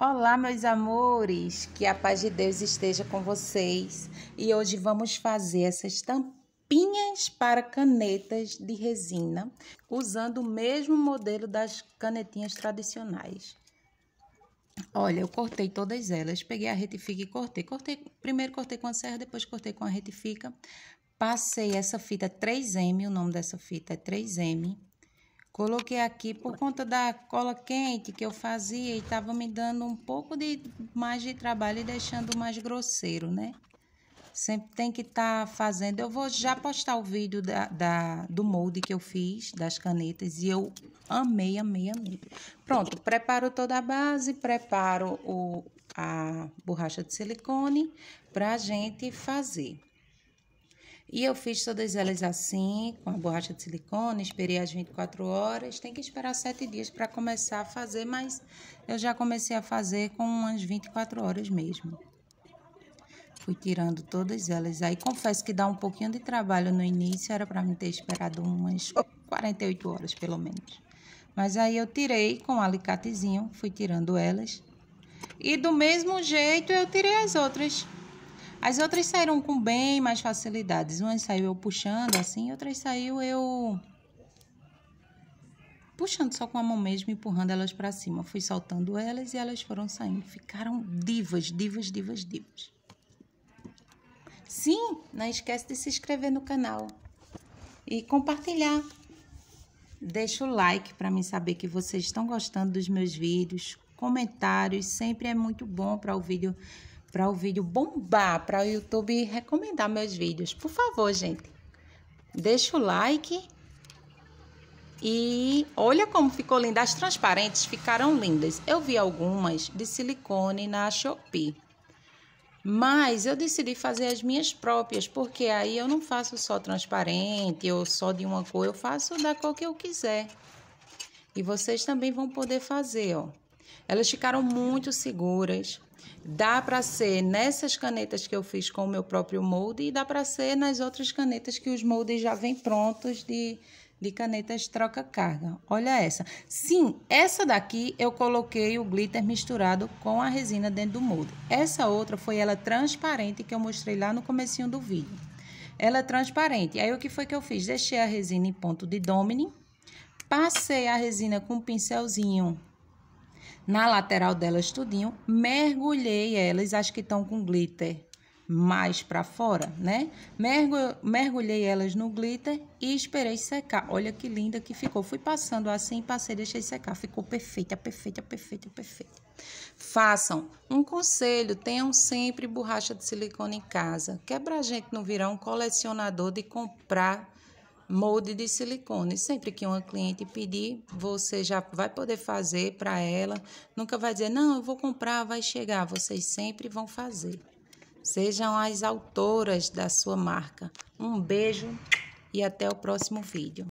Olá, meus amores, que a paz de Deus esteja com vocês e hoje vamos fazer essas tampinhas para canetas de resina usando o mesmo modelo das canetinhas tradicionais. Olha, eu cortei todas elas, peguei a retifica e cortei. cortei primeiro cortei com a serra, depois cortei com a retifica. Passei essa fita 3M, o nome dessa fita é 3M Coloquei aqui por conta da cola quente que eu fazia e estava me dando um pouco de mais de trabalho e deixando mais grosseiro, né? Sempre tem que estar tá fazendo. Eu vou já postar o vídeo da, da, do molde que eu fiz, das canetas, e eu amei, amei, amei. Pronto, preparo toda a base, preparo o, a borracha de silicone para gente fazer. E eu fiz todas elas assim, com a borracha de silicone, esperei as 24 horas. Tem que esperar 7 dias para começar a fazer, mas eu já comecei a fazer com umas 24 horas mesmo. Fui tirando todas elas. Aí confesso que dá um pouquinho de trabalho no início, era para me ter esperado umas 48 horas pelo menos. Mas aí eu tirei com um alicatezinho, fui tirando elas. E do mesmo jeito eu tirei as outras. As outras saíram com bem mais facilidades. Uma saiu eu puxando assim, outras saiu eu puxando só com a mão mesmo, empurrando elas para cima. Fui soltando elas e elas foram saindo. Ficaram divas, divas, divas, divas. Sim, não esquece de se inscrever no canal e compartilhar. Deixa o like para mim saber que vocês estão gostando dos meus vídeos. Comentários sempre é muito bom para o vídeo para o vídeo bombar, para o YouTube recomendar meus vídeos. Por favor, gente, deixa o like e olha como ficou linda. As transparentes ficaram lindas. Eu vi algumas de silicone na Shopee. Mas eu decidi fazer as minhas próprias, porque aí eu não faço só transparente ou só de uma cor, eu faço da cor que eu quiser. E vocês também vão poder fazer, ó. Elas ficaram muito seguras. Dá para ser nessas canetas que eu fiz com o meu próprio molde e dá para ser nas outras canetas que os moldes já vêm prontos de, de canetas troca-carga. Olha essa. Sim, essa daqui eu coloquei o glitter misturado com a resina dentro do molde. Essa outra foi ela transparente que eu mostrei lá no comecinho do vídeo. Ela é transparente. Aí o que foi que eu fiz? Deixei a resina em ponto de domine, passei a resina com um pincelzinho na lateral delas tudinho, mergulhei elas, Acho que estão com glitter mais para fora, né? mergulhei elas no glitter e esperei secar. Olha que linda que ficou. Fui passando assim, passei, deixei secar. Ficou perfeita, perfeita, perfeita, perfeita. Façam um conselho, tenham sempre borracha de silicone em casa, que é pra gente não virar um colecionador de comprar molde de silicone. Sempre que uma cliente pedir, você já vai poder fazer para ela. Nunca vai dizer, não, eu vou comprar, vai chegar. Vocês sempre vão fazer. Sejam as autoras da sua marca. Um beijo e até o próximo vídeo.